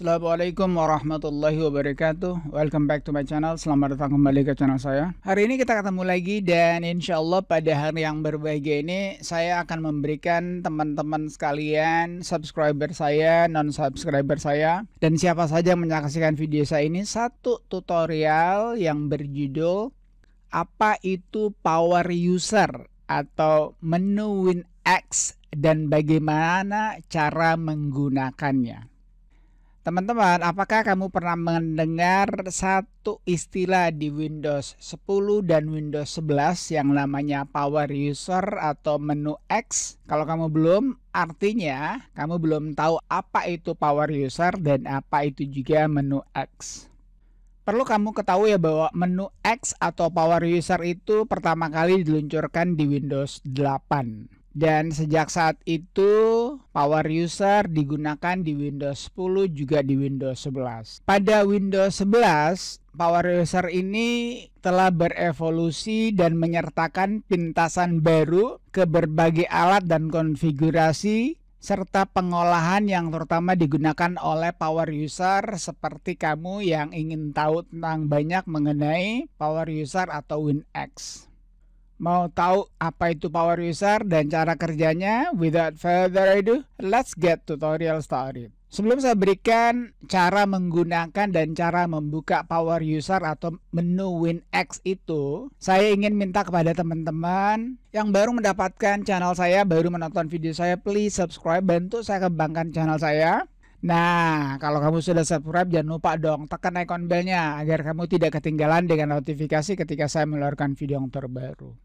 Assalamualaikum warahmatullahi wabarakatuh Welcome back to my channel Selamat datang kembali ke channel saya Hari ini kita ketemu lagi dan insya Allah pada hari yang berbahagia ini Saya akan memberikan teman-teman sekalian Subscriber saya, non-subscriber saya Dan siapa saja yang menyaksikan video saya ini Satu tutorial yang berjudul Apa itu power user atau menu WinX dan bagaimana cara menggunakannya Teman-teman, apakah kamu pernah mendengar satu istilah di Windows 10 dan Windows 11 yang namanya Power User atau menu X? Kalau kamu belum, artinya kamu belum tahu apa itu Power User dan apa itu juga menu X. Perlu kamu ketahui ya bahwa menu X atau Power User itu pertama kali diluncurkan di Windows 8. Dan sejak saat itu, Power User digunakan di Windows 10 juga di Windows 11. Pada Windows 11, Power User ini telah berevolusi dan menyertakan pintasan baru ke berbagai alat dan konfigurasi serta pengolahan yang terutama digunakan oleh power user seperti kamu yang ingin tahu tentang banyak mengenai power user atau WinX. Mau tahu apa itu power user dan cara kerjanya? Without further ado, let's get tutorial started. Sebelum saya berikan cara menggunakan dan cara membuka power user atau menu WinX itu, saya ingin minta kepada teman-teman yang baru mendapatkan channel saya, baru menonton video saya, please subscribe, bantu saya kembangkan channel saya. Nah, kalau kamu sudah subscribe, jangan lupa dong tekan icon belnya agar kamu tidak ketinggalan dengan notifikasi ketika saya mengeluarkan video yang terbaru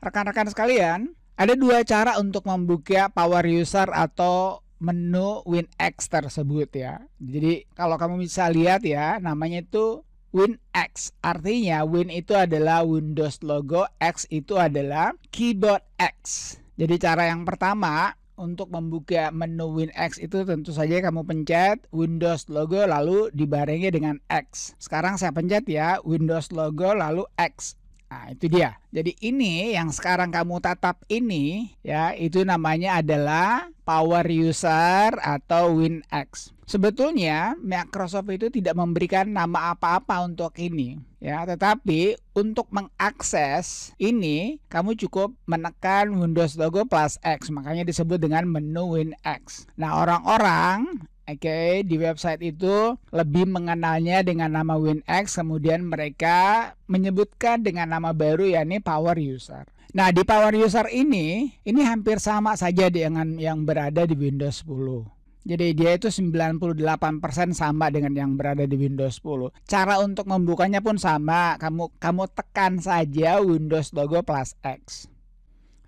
rekan-rekan sekalian, ada dua cara untuk membuka power user atau menu WinX tersebut ya. Jadi kalau kamu bisa lihat ya, namanya itu WinX. Artinya Win itu adalah Windows logo, X itu adalah keyboard X. Jadi cara yang pertama untuk membuka menu WinX itu tentu saja kamu pencet Windows logo lalu dibarengi dengan X. Sekarang saya pencet ya Windows logo lalu X. Nah, itu dia. Jadi ini yang sekarang kamu tatap ini ya, itu namanya adalah power user atau Win X Sebetulnya Microsoft itu tidak memberikan nama apa-apa untuk ini ya, tetapi untuk mengakses ini kamu cukup menekan Windows Logo plus X, makanya disebut dengan menu Win X Nah, orang-orang Oke, okay, di website itu lebih mengenalnya dengan nama WinX, kemudian mereka menyebutkan dengan nama baru yakni Power User. Nah, di Power User ini, ini hampir sama saja dengan yang berada di Windows 10. Jadi dia itu 98% sama dengan yang berada di Windows 10. Cara untuk membukanya pun sama. Kamu kamu tekan saja Windows logo plus X.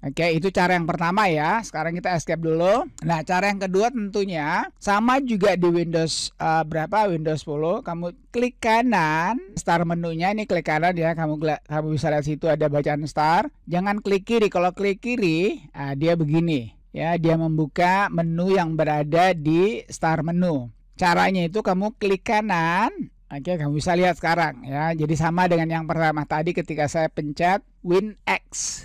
Oke, itu cara yang pertama ya. Sekarang kita escape dulu. Nah, cara yang kedua tentunya sama juga di Windows uh, berapa? Windows 10. Kamu klik kanan, start menunya ini klik kanan ya. Kamu kamu bisa lihat situ ada bacaan start. Jangan klik kiri. Kalau klik kiri, uh, dia begini ya. Dia membuka menu yang berada di start menu. Caranya itu kamu klik kanan, Oke, kamu bisa lihat sekarang ya. Jadi sama dengan yang pertama tadi ketika saya pencet Win X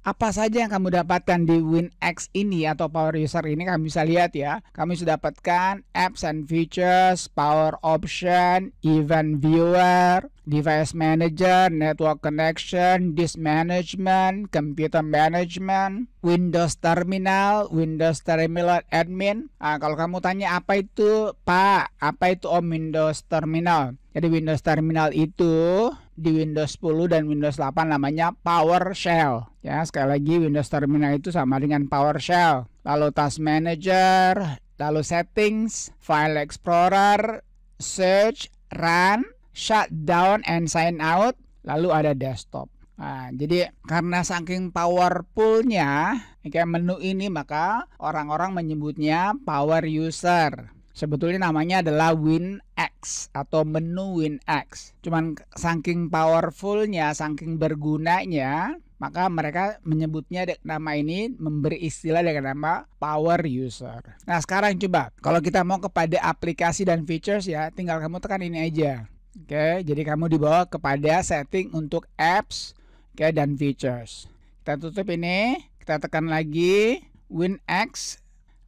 apa saja yang kamu dapatkan di WinX ini atau Power User ini Kamu bisa lihat ya. Kami sudah dapatkan apps and features, power option, event viewer, device manager, network connection, disk management, computer management, Windows terminal, Windows terminal admin. Nah, kalau kamu tanya apa itu, Pak, apa itu Om Windows terminal? Jadi Windows terminal itu di Windows 10 dan Windows 8 namanya PowerShell. Ya, sekali lagi Windows Terminal itu sama dengan PowerShell. Lalu Task Manager, lalu Settings, File Explorer, Search, Run, Shutdown and Sign Out, lalu ada Desktop. Nah, jadi karena saking powerfulnya kayak menu ini maka orang-orang menyebutnya power user. Sebetulnya namanya adalah Win X atau menu Win X. Cuman saking powerfulnya, saking bergunanya, maka mereka menyebutnya nama ini memberi istilah dengan nama power user. Nah sekarang coba kalau kita mau kepada aplikasi dan features ya tinggal kamu tekan ini aja. Oke, jadi kamu dibawa kepada setting untuk apps oke, dan features. Kita tutup ini, kita tekan lagi Win X,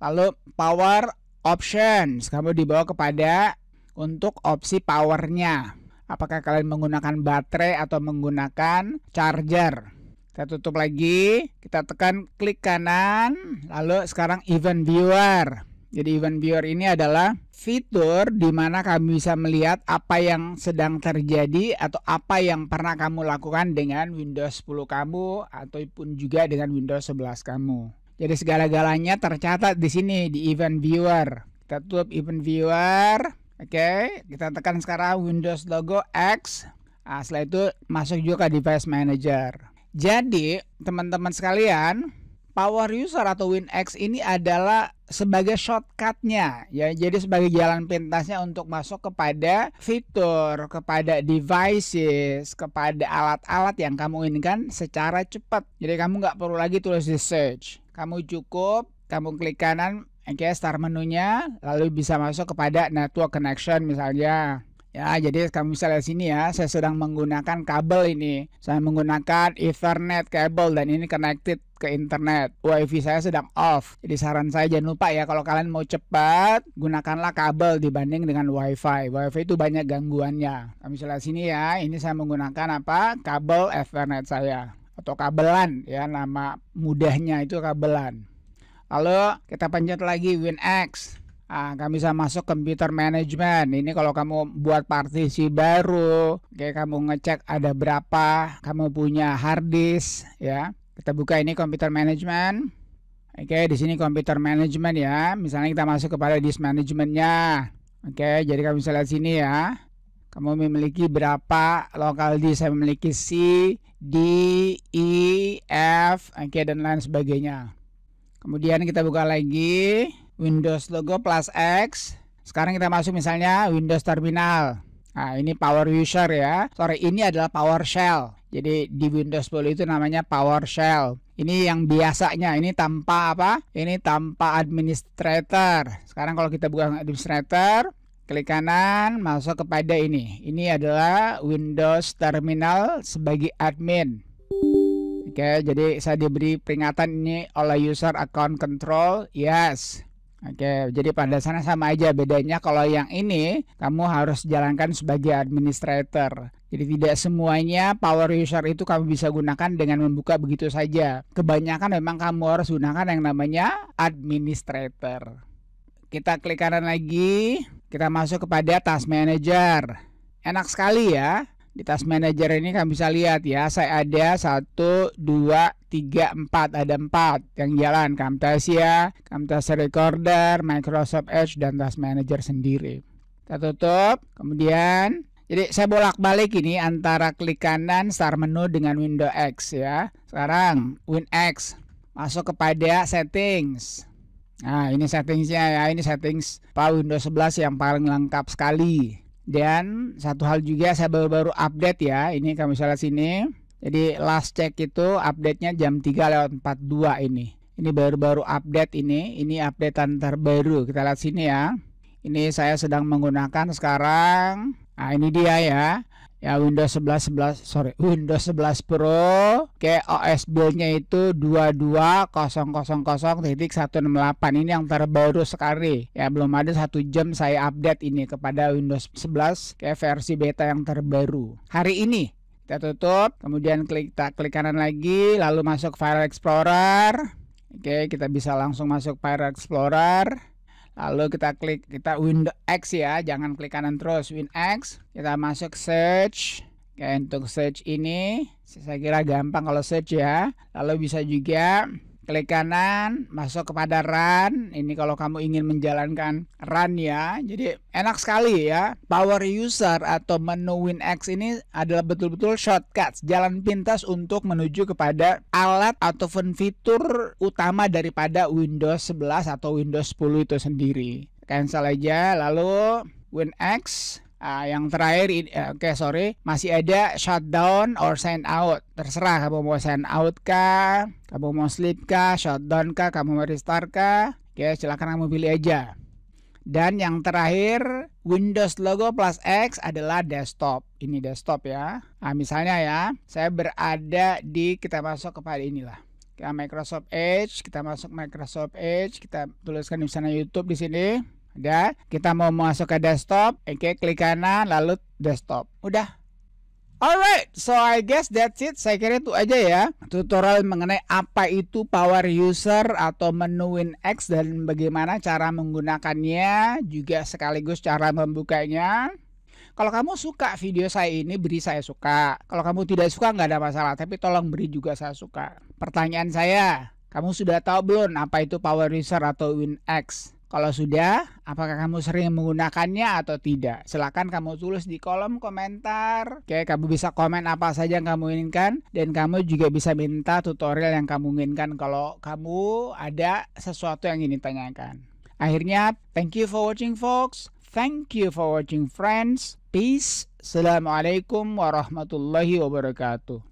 lalu power options. Kamu dibawa kepada untuk opsi powernya. Apakah kalian menggunakan baterai atau menggunakan charger? Kita tutup lagi, kita tekan klik kanan, lalu sekarang event viewer. Jadi event viewer ini adalah fitur di mana kamu bisa melihat apa yang sedang terjadi atau apa yang pernah kamu lakukan dengan Windows 10 kamu ataupun juga dengan Windows 11 kamu. Jadi segala-galanya tercatat di sini di event viewer. Kita tutup event viewer. Oke, okay. kita tekan sekarang Windows logo X. Nah, setelah itu masuk juga ke device manager. Jadi, teman-teman sekalian, power user atau WinX ini adalah sebagai shortcutnya ya jadi sebagai jalan pintasnya untuk masuk kepada fitur kepada devices kepada alat-alat yang kamu inginkan secara cepat jadi kamu nggak perlu lagi tulis di search kamu cukup kamu klik kanan Oke, okay, start menunya, lalu bisa masuk kepada network connection misalnya. Ya, jadi kamu bisa lihat sini ya, saya sedang menggunakan kabel ini. Saya menggunakan Ethernet cable dan ini connected ke internet. Wifi saya sedang off. Jadi saran saya jangan lupa ya kalau kalian mau cepat gunakanlah kabel dibanding dengan wifi. Wifi itu banyak gangguannya. Nah, misalnya sini ya, ini saya menggunakan apa? Kabel Ethernet saya atau kabelan ya nama mudahnya itu kabelan. Lalu kita pencet lagi WinX. Ah, kami bisa masuk computer management. Ini kalau kamu buat partisi baru, kayak kamu ngecek ada berapa kamu punya hard disk ya. Kita buka ini computer management. Oke, di sini computer management ya. Misalnya kita masuk kepada disk managementnya Oke, jadi kamu bisa lihat sini ya. Kamu memiliki berapa lokal disk? Saya memiliki C, D, E, F, oke dan lain sebagainya. Kemudian kita buka lagi Windows logo plus X. Sekarang kita masuk misalnya Windows Terminal. Nah, ini Power User ya. Sorry, ini adalah PowerShell. Jadi di Windows 10 itu namanya PowerShell. Ini yang biasanya, ini tanpa apa? Ini tanpa administrator. Sekarang kalau kita buka administrator, klik kanan masuk kepada ini. Ini adalah Windows Terminal sebagai admin. Oke, jadi saya diberi peringatan ini oleh user account control. Yes. Oke, jadi pada sana sama aja bedanya kalau yang ini kamu harus jalankan sebagai administrator. Jadi tidak semuanya power user itu kamu bisa gunakan dengan membuka begitu saja. Kebanyakan memang kamu harus gunakan yang namanya administrator. Kita klik kanan lagi, kita masuk kepada task manager. Enak sekali ya. Di task manager ini kami bisa lihat ya, saya ada satu dua tiga empat ada empat yang jalan. Camtasia, Camtasia Recorder, Microsoft Edge, dan task manager sendiri. Kita tutup, kemudian jadi saya bolak-balik ini antara klik kanan start menu dengan window X ya. Sekarang Win X masuk kepada settings. Nah, ini settingsnya ya, ini settings Pak Windows 11 yang paling lengkap sekali. Dan satu hal juga saya baru-baru update ya. Ini kalau misalnya sini. Jadi last check itu update-nya jam 3 lewat 42 ini. Ini baru-baru update ini. Ini updatean terbaru. Kita lihat sini ya. Ini saya sedang menggunakan sekarang. Nah, ini dia ya ya Windows 11 11 sorry Windows 11 Pro ke OS build-nya itu 22000.168 ini yang terbaru sekali ya belum ada satu jam saya update ini kepada Windows 11 ke versi beta yang terbaru hari ini kita tutup kemudian klik tak klik kanan lagi lalu masuk File Explorer Oke, kita bisa langsung masuk File Explorer. Lalu kita klik kita window X ya, jangan klik kanan terus, win X. Kita masuk search. Oke, untuk search ini saya kira gampang kalau search ya. Lalu bisa juga klik kanan masuk kepada run ini kalau kamu ingin menjalankan run ya jadi enak sekali ya power user atau menu WinX ini adalah betul-betul shortcut, jalan pintas untuk menuju kepada alat ataupun fitur utama daripada Windows 11 atau Windows 10 itu sendiri cancel aja lalu WinX Uh, yang terakhir, uh, oke okay, sorry, masih ada shutdown or send out. Terserah kamu mau send out kah, kamu mau sleep kah, shutdown kah, kamu mau restart kah. Oke, okay, silakan kamu pilih aja. Dan yang terakhir, Windows Logo plus X adalah desktop. Ini desktop ya. Nah, misalnya ya, saya berada di, kita masuk kepada inilah. Kita Microsoft Edge, kita masuk Microsoft Edge, kita tuliskan di sana YouTube di sini. Udah, kita mau masuk ke desktop, oke okay, klik kanan lalu desktop. Udah. Alright, so I guess that's it. Saya kira itu aja ya. Tutorial mengenai apa itu power user atau menu WinX dan bagaimana cara menggunakannya, juga sekaligus cara membukanya. Kalau kamu suka video saya ini, beri saya suka. Kalau kamu tidak suka, nggak ada masalah. Tapi tolong beri juga saya suka. Pertanyaan saya, kamu sudah tahu belum apa itu power user atau WinX? Kalau sudah, apakah kamu sering menggunakannya atau tidak? Silahkan kamu tulis di kolom komentar. Oke, kamu bisa komen apa saja yang kamu inginkan. Dan kamu juga bisa minta tutorial yang kamu inginkan kalau kamu ada sesuatu yang ingin ditanyakan. Akhirnya, thank you for watching folks. Thank you for watching friends. Peace. Assalamualaikum warahmatullahi wabarakatuh.